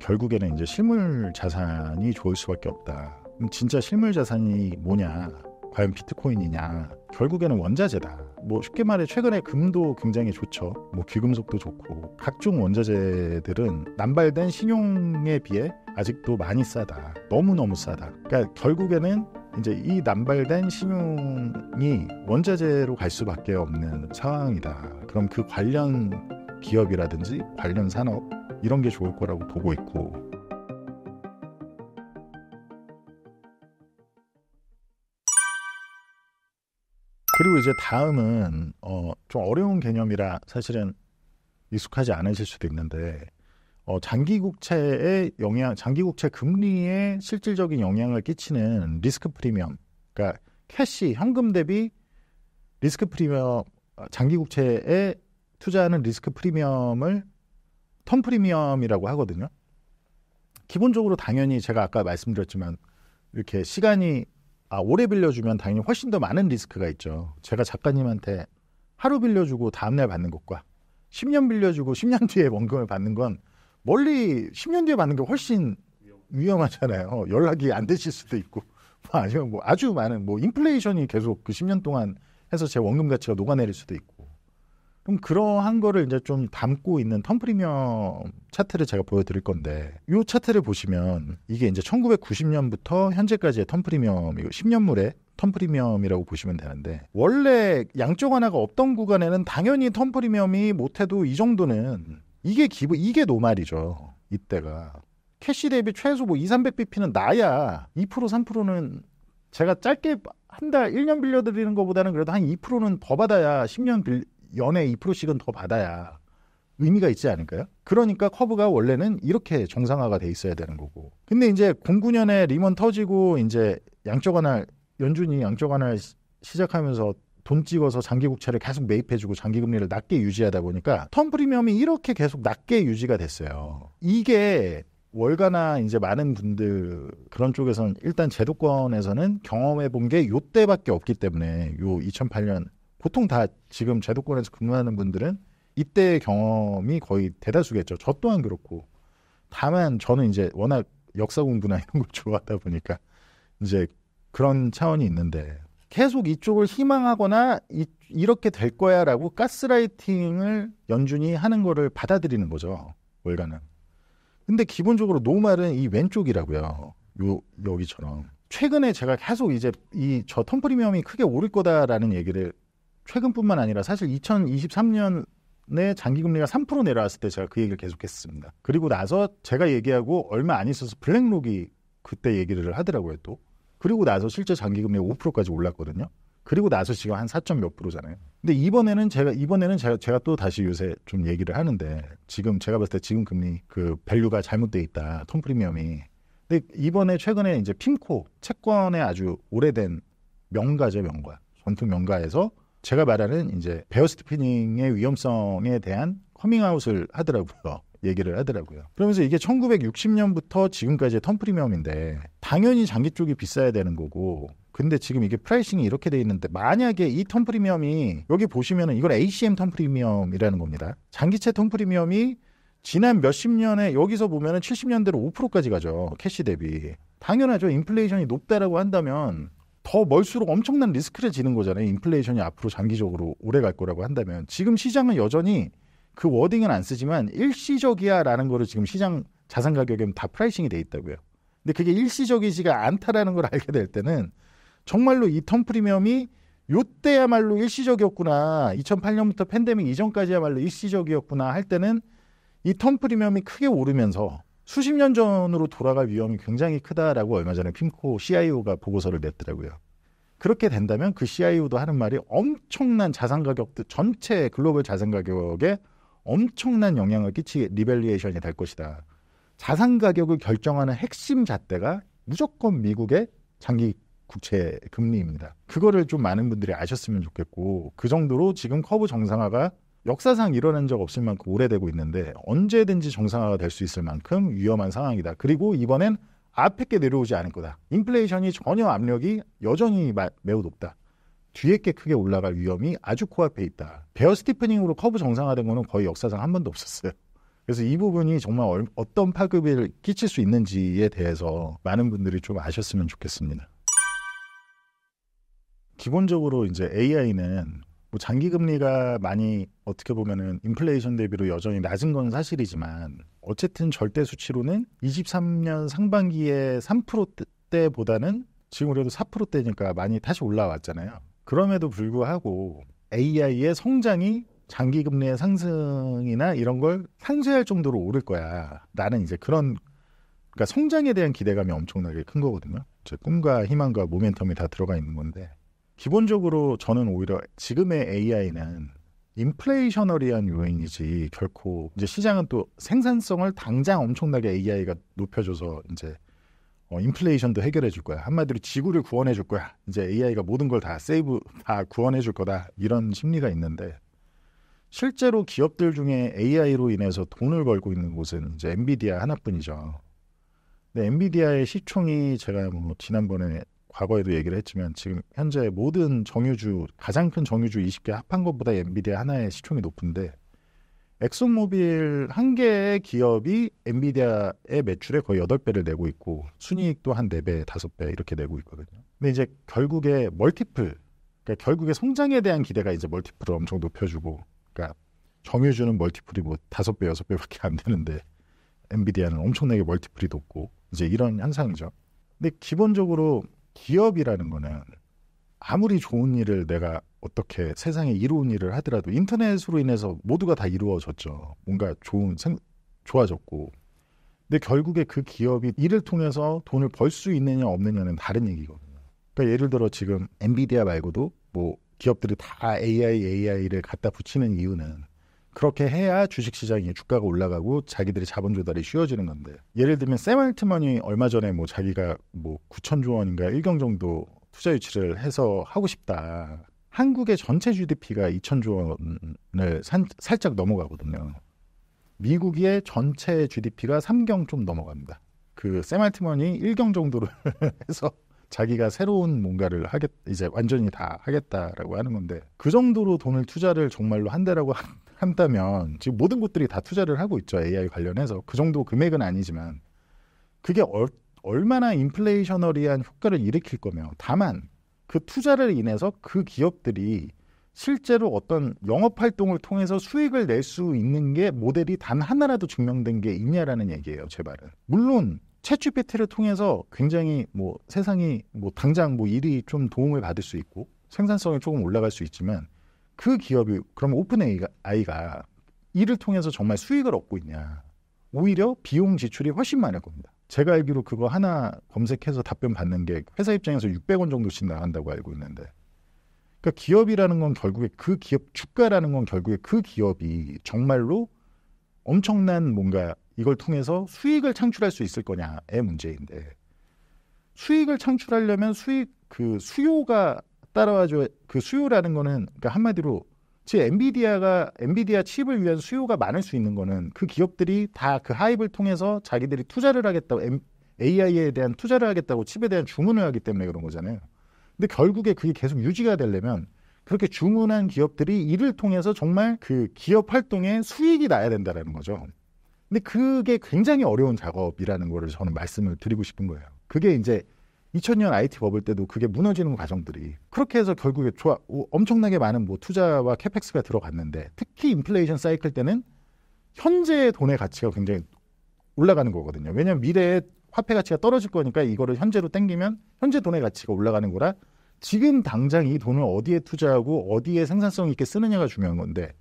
결국에는 이제 실물 자산이 좋을 수밖에 없다. 진짜 실물 자산이 뭐냐? 과연 비트코인이냐? 결국에는 원자재다. 뭐 쉽게 말해 최근에 금도 굉장히 좋죠. 뭐 귀금속도 좋고 각종 원자재들은 남발된 신용에 비해 아직도 많이 싸다. 너무너무 싸다. 그러니까 결국에는 이제 이 남발된 신용이 원자재로 갈 수밖에 없는 상황이다. 그럼 그 관련 기업이라든지 관련 산업 이런 게 좋을 거라고 보고 있고 그리고 이제 다음은 어, 좀 어려운 개념이라 사실은 익숙하지 않으실 수도 있는데 어, 장기국채의 영향, 장기국채 금리에 실질적인 영향을 끼치는 리스크 프리미엄, 그러니까 캐시 현금 대비 리스크 프리미엄 장기국채에 투자하는 리스크 프리미엄을 턴 프리미엄이라고 하거든요. 기본적으로 당연히 제가 아까 말씀드렸지만 이렇게 시간이 아, 오래 빌려주면 당연히 훨씬 더 많은 리스크가 있죠. 제가 작가님한테 하루 빌려주고 다음날 받는 것과 10년 빌려주고 10년 뒤에 원금을 받는 건 멀리 10년 뒤에 받는 게 훨씬 위험하잖아요. 연락이 안 되실 수도 있고 뭐 아니면 뭐 아주 많은 뭐 인플레이션이 계속 그 10년 동안 해서 제 원금 가치가 녹아내릴 수도 있고 그럼 그러한 거를 이제 좀 담고 있는 텀프리미엄 차트를 제가 보여드릴 건데 이 차트를 보시면 이게 이제 1990년부터 현재까지의 텀프리미엄이고 10년물에 텀프리미엄이라고 보시면 되는데 원래 양쪽 하나가 없던 구간에는 당연히 텀프리미엄이 못해도 이 정도는 이게 기본 이게 노말이죠 이때가 캐시 대비 최소 뭐 2, 300bp는 나야 2% 3%는 제가 짧게 한 달 1년 빌려드리는 것보다는 그래도 한 2%는 더 받아야 10년 빌, 연에 2%씩은 더 받아야 의미가 있지 않을까요? 그러니까 커브가 원래는 이렇게 정상화가 돼 있어야 되는 거고. 근데 이제 09년에 리먼 터지고 이제 양적 완화 연준이 양쪽하나를 시작하면서 돈 찍어서 장기 국채를 계속 매입해주고 장기 금리를 낮게 유지하다 보니까 턴 프리미엄이 이렇게 계속 낮게 유지가 됐어요. 이게 월가나 이제 많은 분들 그런 쪽에서는 일단 제도권에서는 경험해 본 게 요때밖에 없기 때문에 요 2008년 보통 다 지금 제도권에서 근무하는 분들은 이때 경험이 거의 대다수겠죠. 저 또한 그렇고. 다만 저는 이제 워낙 역사 공부나 이런 걸 좋아하다 보니까 이제 그런 차원이 있는데 계속 이쪽을 희망하거나 이, 렇게될 거야라고 가스라이팅을 연준이 하는 거를 받아들이는 거죠. 월가는. 근데 기본적으로 노말은 이 왼쪽이라고요. 요 여기처럼. 최근에 제가 계속 이제 이 저텀프리미엄이 크게 오를 거다라는 얘기를 최근뿐만 아니라 사실 2023년 에 장기금리가 3% 내려왔을 때 제가 그 얘기를 계속했습니다. 그리고 나서 제가 얘기하고 얼마 안 있어서 블랙록이 그때 얘기를 하더라고요 또. 그리고 나서 실제 장기금리가 5%까지 올랐거든요. 그리고 나서 지금 한 4. 몇 프로잖아요. 근데 이번에는 제가 이번에는 제가, 제가 또 다시 요새 좀 얘기를 하는데 지금 제가 봤을 때 지금 금리 그 밸류가 잘못돼 있다. 톰 프리미엄이. 근데 이번에 최근에 이제 핀코 채권에 아주 오래된 명가죠 명가 전통 명가에서 제가 말하는 이제 베어 스트피닝의 위험성에 대한 커밍아웃을 하더라고요. 얘기를 하더라고요. 그러면서 이게 1960년부터 지금까지의 텀프리미엄인데 당연히 장기 쪽이 비싸야 되는 거고 근데 지금 이게 프라이싱이 이렇게 돼 있는데 만약에 이 텀프리미엄이 여기 보시면은 이걸 ACM 텀프리미엄이라는 겁니다. 장기채 텀프리미엄이 지난 몇십 년에 여기서 보면은 70년대로 5%까지 가죠. 캐시 대비. 당연하죠. 인플레이션이 높다라고 한다면 더 멀수록 엄청난 리스크를 지는 거잖아요. 인플레이션이 앞으로 장기적으로 오래 갈 거라고 한다면 지금 시장은 여전히 그 워딩은 안 쓰지만 일시적이야라는 거를 지금 시장 자산 가격에다 프라이싱이 돼 있다고요. 근데 그게 일시적이지가 않다라는 걸 알게 될 때는 정말로 이텀 프리미엄이 요때야말로 일시적이었구나. 2008년부터 팬데믹 이전까지야말로 일시적이었구나 할 때는 이텀 프리미엄이 크게 오르면서 수십 년 전으로 돌아갈 위험이 굉장히 크다라고 얼마 전에 핀코 CIO가 보고서를 냈더라고요. 그렇게 된다면 그 CIO도 하는 말이 엄청난 자산 가격 전체 글로벌 자산 가격에 엄청난 영향을 끼치 리밸리에이션이 될 것이다. 자산 가격을 결정하는 핵심 잣대가 무조건 미국의 장기 국채 금리입니다. 그거를 좀 많은 분들이 아셨으면 좋겠고 그 정도로 지금 커브 정상화가 역사상 일어난 적 없을 만큼 오래되고 있는데 언제든지 정상화가 될 수 있을 만큼 위험한 상황이다. 그리고 이번엔 앞에 게 내려오지 않을 거다. 인플레이션이 전혀 압력이 여전히 매우 높다. 뒤에 게 크게 올라갈 위험이 아주 코앞에 있다. 베어 스티프닝으로 커브 정상화된 거는 거의 역사상 한 번도 없었어요. 그래서 이 부분이 정말 어떤 파급을 끼칠 수 있는지에 대해서 많은 분들이 좀 아셨으면 좋겠습니다. 기본적으로 이제 AI는 뭐 장기 금리가 많이 어떻게 보면은 인플레이션 대비로 여전히 낮은 건 사실이지만 어쨌든 절대 수치로는 23년 상반기에 3%대보다는 지금 그래도 4%대니까 많이 다시 올라왔잖아요. 그럼에도 불구하고 AI의 성장이 장기 금리의 상승이나 이런 걸 상쇄할 정도로 오를 거야. 나는 이제 그런 그러니까 성장에 대한 기대감이 엄청나게 큰 거거든요. 제 꿈과 희망과 모멘텀이 다 들어가 있는 건데 기본적으로 저는 오히려 지금의 AI는 인플레이셔널이한 요인이지 결코 이제 시장은 또 생산성을 당장 엄청나게 AI가 높여줘서 이제 어, 인플레이션도 해결해 줄 거야 한마디로 지구를 구원해 줄 거야 이제 AI가 모든 걸 다 세이브 다 구원해 줄 거다 이런 심리가 있는데 실제로 기업들 중에 AI로 인해서 돈을 벌고 있는 곳은 이제 엔비디아 하나뿐이죠. 근데 엔비디아의 시총이 제가 뭐 지난번에 과거에도 얘기를 했지만 지금 현재 모든 정유주 가장 큰 정유주 20개 합한 것보다 엔비디아 하나의 시총이 높은데 엑소모빌 한 개의 기업이 엔비디아의 매출의 거의 8배를 내고 있고 순이익도 한 4배, 5배 이렇게 내고 있거든요. 근데 이제 결국에 멀티플 그러니까 결국에 성장에 대한 기대가 이제 멀티플을 엄청 높여주고 그러니까 정유주는 멀티플이 뭐 5배, 6배밖에 안 되는데 엔비디아는 엄청나게 멀티플이 높고 이제 이런 현상이죠. 근데 기본적으로 기업이라는 거는 아무리 좋은 일을 내가 어떻게 세상에 이로운 일을 하더라도 인터넷으로 인해서 모두가 다 이루어졌죠. 뭔가 좋은 생, 좋아졌고. 근데 결국에 그 기업이 이를 통해서 돈을 벌 수 있느냐 없느냐는 다른 얘기거든요. 그러니까 예를 들어 지금 엔비디아 말고도 뭐 기업들이 다 AI, AI를 갖다 붙이는 이유는 그렇게 해야 주식시장이 주가가 올라가고 자기들의 자본 조달이 쉬워지는 건데 예를 들면 샘 알트먼이 얼마 전에 뭐 자기가 뭐 9천조 원인가 일경 정도 투자 유치를 해서 하고 싶다. 한국의 전체 GDP가 2천조 원을 산, 살짝 넘어가거든요. 미국의 전체 GDP가 3경 좀 넘어갑니다. 그샘 알트먼이 일경 정도를 해서 자기가 새로운 뭔가를 하겠 이제 완전히 다 하겠다라고 하는 건데 그 정도로 돈을 투자를 정말로 한다라고 한다면 지금 모든 것들이다 투자를 하고 있죠 AI 관련해서 그 정도 금액은 아니지만 그게 얼, 얼마나 인플레이셔너리한 효과를 일으킬 거며 다만 그 투자를 인해서 그 기업들이 실제로 어떤 영업 활동을 통해서 수익을 낼 수 있는 게 모델이 단 하나라도 증명된 게 있냐라는 얘기예요, 제발은 물론 챗GPT를 통해서 굉장히 뭐 세상이 뭐 당장 뭐 일이 좀 도움을 받을 수 있고 생산성이 조금 올라갈 수 있지만 그 기업이 그럼 오픈 AI가 이를 통해서 정말 수익을 얻고 있냐? 오히려 비용 지출이 훨씬 많을 겁니다. 제가 알기로 그거 하나 검색해서 답변 받는 게 회사 입장에서 600원 정도씩 나간다고 알고 있는데 그러니까 기업이라는 건 결국에 그 기업 주가라는 건 결국에 그 기업이 정말로 엄청난 뭔가 이걸 통해서 수익을 창출할 수 있을 거냐의 문제인데 수익을 창출하려면 수익 그 수요가 따라와줘야 그 수요라는 거는 그러니까 한마디로 즉 엔비디아가 엔비디아 칩을 위한 수요가 많을 수 있는 거는 그 기업들이 다 그 하입을 통해서 자기들이 투자를 하겠다고 AI에 대한 투자를 하겠다고 칩에 대한 주문을 하기 때문에 그런 거잖아요. 근데 결국에 그게 계속 유지가 되려면 그렇게 주문한 기업들이 이를 통해서 정말 그 기업 활동에 수익이 나야 된다라는 거죠. 근데 그게 굉장히 어려운 작업이라는 거를 저는 말씀을 드리고 싶은 거예요. 그게 이제 2000년 IT 버블 때도 그게 무너지는 과정들이 그렇게 해서 결국에 좋아, 엄청나게 많은 뭐 투자와 캐펙스가 들어갔는데 특히 인플레이션 사이클 때는 현재의 돈의 가치가 굉장히 올라가는 거거든요. 왜냐하면 미래의 화폐 가치가 떨어질 거니까 이거를 현재로 땡기면 현재 돈의 가치가 올라가는 거라 지금 당장 이 돈을 어디에 투자하고 어디에 생산성 있게 쓰느냐가 중요한 건데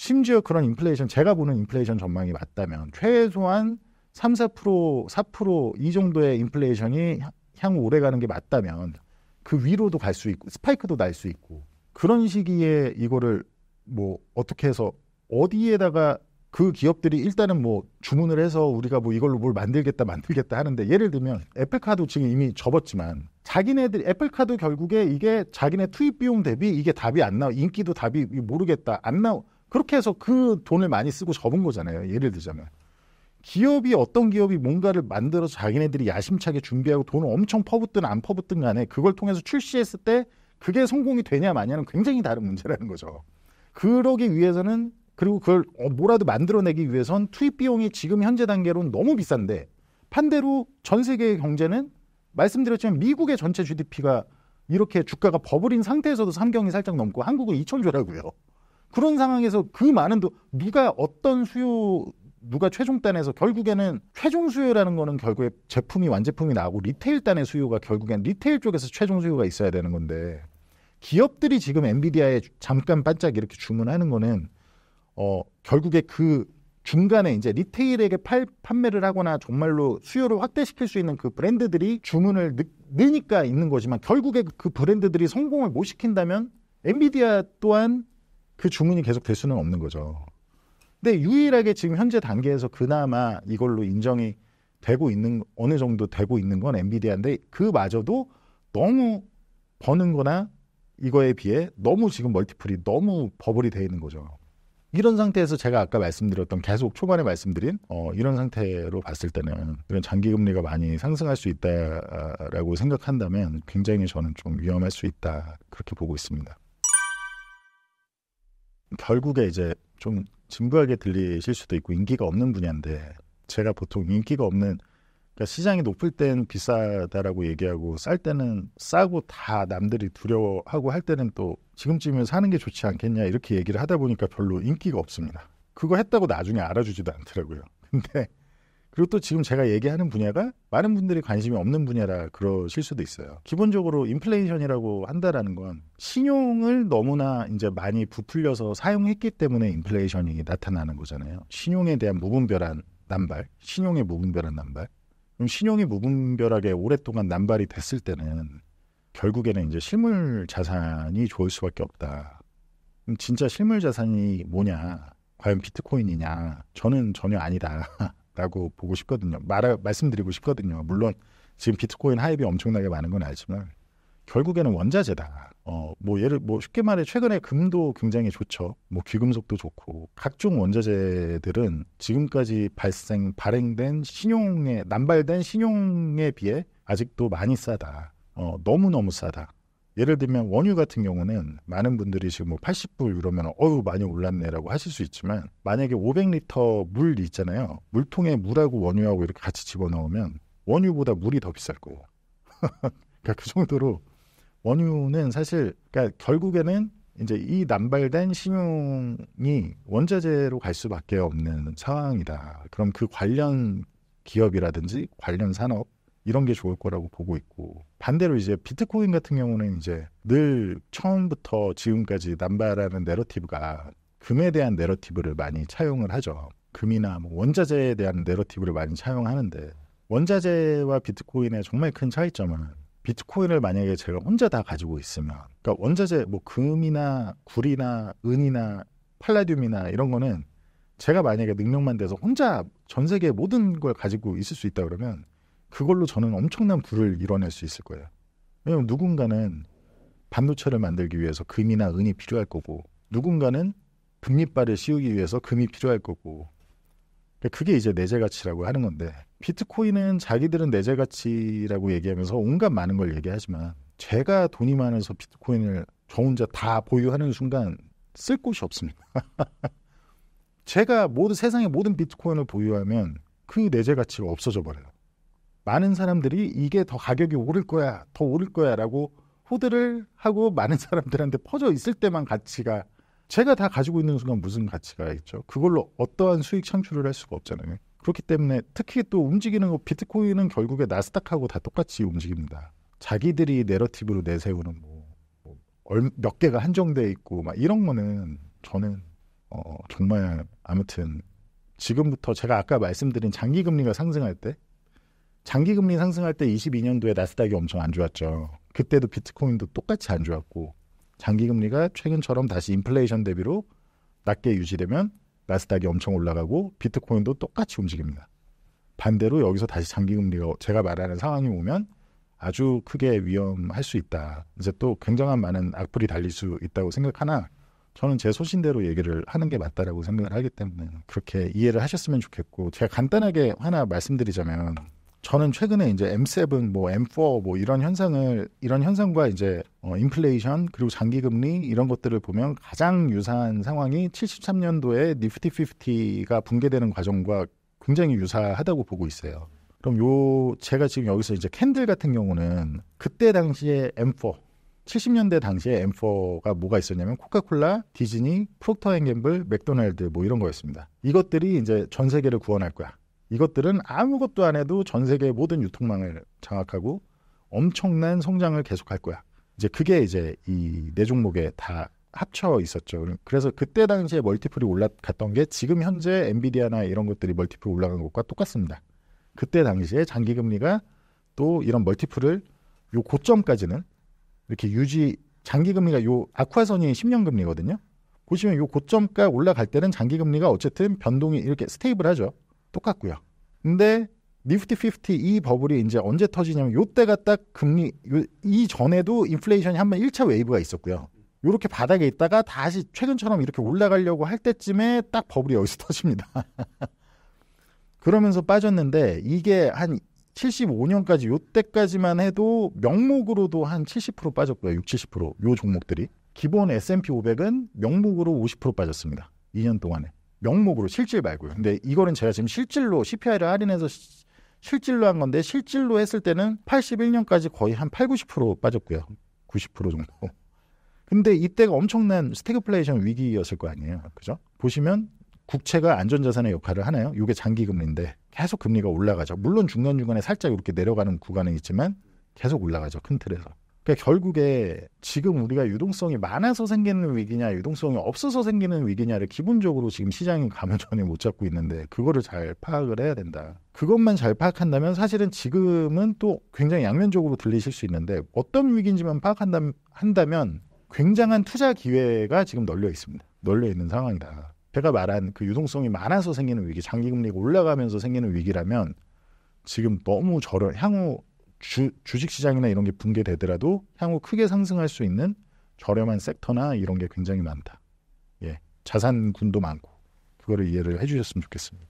심지어 그런 인플레이션 제가 보는 인플레이션 전망이 맞다면 최소한 3, 4% 4%이 정도의 인플레이션이 향후 오래 가는 게 맞다면 그 위로도 갈 수 있고 스파이크도 날 수 있고 그런 시기에 이거를 뭐 어떻게 해서 어디에다가 그 기업들이 일단은 뭐 주문을 해서 우리가 뭐 이걸로 뭘 만들겠다 만들겠다 하는데 예를 들면 애플카도 지금 이미 접었지만 자기네들 애플카도 결국에 이게 자기네 투입 비용 대비 이게 답이 안 나와 인기도 답이 모르겠다 안 나와 그렇게 해서 그 돈을 많이 쓰고 접은 거잖아요. 예를 들자면. 기업이 어떤 기업이 뭔가를 만들어서 자기네들이 야심차게 준비하고 돈을 엄청 퍼붓든 안 퍼붓든 간에 그걸 통해서 출시했을 때 그게 성공이 되냐 마냐는 굉장히 다른 문제라는 거죠. 그러기 위해서는 그리고 그걸 어, 뭐라도 만들어내기 위해선 투입 비용이 지금 현재 단계로는 너무 비싼데 반대로 전 세계의 경제는 말씀드렸지만 미국의 전체 GDP가 이렇게 주가가 버블인 상태에서도 3경이 살짝 넘고 한국은 2천조라고요. 그런 상황에서 그 많은 도, 누가 어떤 수요 누가 최종단에서 결국에는 최종 수요라는 거는 결국에 제품이 완제품이 나오고 리테일단의 수요가 결국엔 리테일 쪽에서 최종 수요가 있어야 되는 건데 기업들이 지금 엔비디아에 잠깐 반짝 이렇게 주문하는 거는 어 결국에 그 중간에 이제 리테일에게 팔, 판매를 하거나 정말로 수요를 확대시킬 수 있는 그 브랜드들이 주문을 늦, 느니까 있는 거지만 결국에 그 브랜드들이 성공을 못 시킨다면 엔비디아 또한 그 주문이 계속 될 수는 없는 거죠. 근데 유일하게 지금 현재 단계에서 그나마 이걸로 인정이 되고 있는 어느 정도 되고 있는 건 엔비디아인데 그마저도 너무 버는 거나 이거에 비해 너무 지금 멀티플이 너무 버블이 돼 있는 거죠. 이런 상태에서 제가 아까 말씀드렸던 계속 초반에 말씀드린 어, 이런 상태로 봤을 때는 이런 장기 금리가 많이 상승할 수 있다라고 생각한다면 굉장히 저는 좀 위험할 수 있다 그렇게 보고 있습니다. 결국에 이제 좀 진부하게 들리실 수도 있고 인기가 없는 분야인데 제가 보통 인기가 없는 그러니까 시장이 높을 때는 비싸다라고 얘기하고 쌀 때는 싸고 다 남들이 두려워하고 할 때는 또지금쯤에 사는 게 좋지 않겠냐 이렇게 얘기를 하다 보니까 별로 인기가 없습니다. 그거 했다고 나중에 알아주지도 않더라고요. 근데 그리고 또 지금 제가 얘기하는 분야가 많은 분들이 관심이 없는 분야라 그러실 수도 있어요. 기본적으로 인플레이션이라고 한다라는 건 신용을 너무나 이제 많이 부풀려서 사용했기 때문에 인플레이션이 나타나는 거잖아요. 신용에 대한 무분별한 난발 신용의 무분별한 난발 그럼 신용이 무분별하게 오랫동안 난발이 됐을 때는 결국에는 이제 실물 자산이 좋을 수밖에 없다. 그럼 진짜 실물 자산이 뭐냐? 과연 비트코인이냐? 저는 전혀 아니다. 라고 보고 싶거든요. 말, 말씀드리고 싶거든요. 물론 지금 비트코인 하입이 엄청나게 많은 건 알지만 결국에는 원자재다. 어, 뭐 예를 뭐 쉽게 말해 최근에 금도 굉장히 좋죠. 뭐 귀금속도 좋고 각종 원자재들은 지금까지 발생 발행된 신용에 남발된 신용에 비해 아직도 많이 싸다. 어, 너무 너무 싸다. 예를 들면 원유 같은 경우는 많은 분들이 지금 뭐 80불 이러면 어유 많이 올랐네라고 하실 수 있지만 만약에 500리터 물 있잖아요. 물통에 물하고 원유하고 이렇게 같이 집어넣으면 원유보다 물이 더 비쌀 거예요. 그러니까 그 정도로 원유는 사실 그러니까 결국에는 이제 이 남발된 신용이 원자재로 갈 수밖에 없는 상황이다. 그럼 그 관련 기업이라든지 관련 산업 이런 게 좋을 거라고 보고 있고 반대로 이제 비트코인 같은 경우는 이제 늘 처음부터 지금까지 남발하는 내러티브가 금에 대한 내러티브를 많이 차용을 하죠. 금이나 뭐 원자재에 대한 내러티브를 많이 차용하는데 원자재와 비트코인의 정말 큰 차이점은 비트코인을 만약에 제가 혼자 다 가지고 있으면 그러니까 원자재 뭐 금이나 구리나 은이나 팔라듐이나 이런 거는 제가 만약에 능력만 돼서 혼자 전 세계 모든 걸 가지고 있을 수 있다 그러면 그걸로 저는 엄청난 부를 이뤄낼 수 있을 거예요. 왜냐면 누군가는 반도체를 만들기 위해서 금이나 은이 필요할 거고 누군가는 금리빨을 씌우기 위해서 금이 필요할 거고 그게 이제 내재 가치라고 하는 건데 비트코인은 자기들은 내재 가치라고 얘기하면서 온갖 많은 걸 얘기하지만 제가 돈이 많아서 비트코인을 저 혼자 다 보유하는 순간 쓸 곳이 없습니다. 제가 모든 세상의 모든 비트코인을 보유하면 그 내재 가치가 없어져 버려요. 많은 사람들이 이게 더 가격이 오를 거야, 더 오를 거야라고 호드를 하고 많은 사람들한테 퍼져 있을 때만 가치가 제가 다 가지고 있는 순간 무슨 가치가 있죠? 그걸로 어떠한 수익 창출을 할 수가 없잖아요. 그렇기 때문에 특히 또 움직이는 거 비트코인은 결국에 나스닥하고 다 똑같이 움직입니다. 자기들이 내러티브로 내세우는 뭐몇 뭐, 개가 한정돼 있고 막 이런 거는 저는 어 정말 아무튼 지금부터 제가 아까 말씀드린 장기 금리가 상승할 때 장기 금리 상승할 때 22년도에 나스닥이 엄청 안 좋았죠. 그때도 비트코인도 똑같이 안 좋았고 장기 금리가 최근처럼 다시 인플레이션 대비로 낮게 유지되면 나스닥이 엄청 올라가고 비트코인도 똑같이 움직입니다. 반대로 여기서 다시 장기 금리가 제가 말하는 상황이 오면 아주 크게 위험할 수 있다. 이제 또 굉장한 많은 악플이 달릴 수 있다고 생각하나 저는 제 소신대로 얘기를 하는 게 맞다라고 생각을 하기 때문에 그렇게 이해를 하셨으면 좋겠고 제가 간단하게 하나 말씀드리자면 저는 최근에 이제 M7, 뭐 M4, 뭐 이런 현상을 이런 현상과 이제 어, 인플레이션 그리고 장기 금리 이런 것들을 보면 가장 유사한 상황이 73년도에 니프티 50가 붕괴되는 과정과 굉장히 유사하다고 보고 있어요. 그럼 요 제가 지금 여기서 이제 캔들 같은 경우는 그때 당시에 M4 70년대 당시에 M4가 뭐가 있었냐면 코카콜라, 디즈니, 프록터앤갬블, 맥도날드 뭐 이런 거였습니다. 이것들이 이제 전 세계를 구원할 거야. 이것들은 아무것도 안 해도 전 세계 모든 유통망을 장악하고 엄청난 성장을 계속할 거야. 이제 그게 이제 이 네 종목에 다 합쳐 있었죠. 그래서 그때 당시에 멀티플이 올라갔던 게 지금 현재 엔비디아나 이런 것들이 멀티플 올라간 것과 똑같습니다. 그때 당시에 장기 금리가 또 이런 멀티플을 요 고점까지는 이렇게 유지 장기 금리가 요 아쿠아선이 10년 금리거든요. 보시면 요 고점가 올라갈 때는 장기 금리가 어쨌든 변동이 이렇게 스테이블하죠. 똑같고요. 근데 니프티 50 이 버블이 이제 언제 터지냐면 요때가 딱 금리 요, 이 전에도 인플레이션이 한 번 1차 웨이브가 있었고요. 요렇게 바닥에 있다가 다시 최근처럼 이렇게 올라가려고 할 때쯤에 딱 버블이 여기서 터집니다. 그러면서 빠졌는데 이게 한 75년까지 요때까지만 해도 명목으로도 한 70% 빠졌고요. 6, 70%요 종목들이 기본 S&P 500은 명목으로 50% 빠졌습니다. 2년 동안에. 명목으로 실질 말고요. 근데 이거는 제가 지금 실질로 CPI를 할인해서 실질로 한 건데 실질로 했을 때는 81년까지 거의 한 8, 90% 빠졌고요. 90% 정도. 근데 이때가 엄청난 스태그플레이션 위기였을 거 아니에요. 그죠? 보시면 국채가 안전자산의 역할을 하나요? 이게 장기금리인데 계속 금리가 올라가죠. 물론 중간중간에 살짝 이렇게 내려가는 구간은 있지만 계속 올라가죠. 큰 틀에서. 그러니까 결국에 지금 우리가 유동성이 많아서 생기는 위기냐, 유동성이 없어서 생기는 위기냐를 기본적으로 지금 시장이 가면전에 못 잡고 있는데 그거를 잘 파악을 해야 된다. 그것만 잘 파악한다면 사실은 지금은 또 굉장히 양면적으로 들리실 수 있는데 어떤 위기인지만 파악한다면 굉장한 투자 기회가 지금 널려 있습니다. 널려 있는 상황이다. 제가 말한 그 유동성이 많아서 생기는 위기, 장기금리가 올라가면서 생기는 위기라면 지금 너무 저렴, 향후 주, 주식시장이나 이런 게 붕괴되더라도 향후 크게 상승할 수 있는 저렴한 섹터나 이런 게 굉장히 많다. 예, 자산군도 많고 그거를 이해를 해주셨으면 좋겠습니다.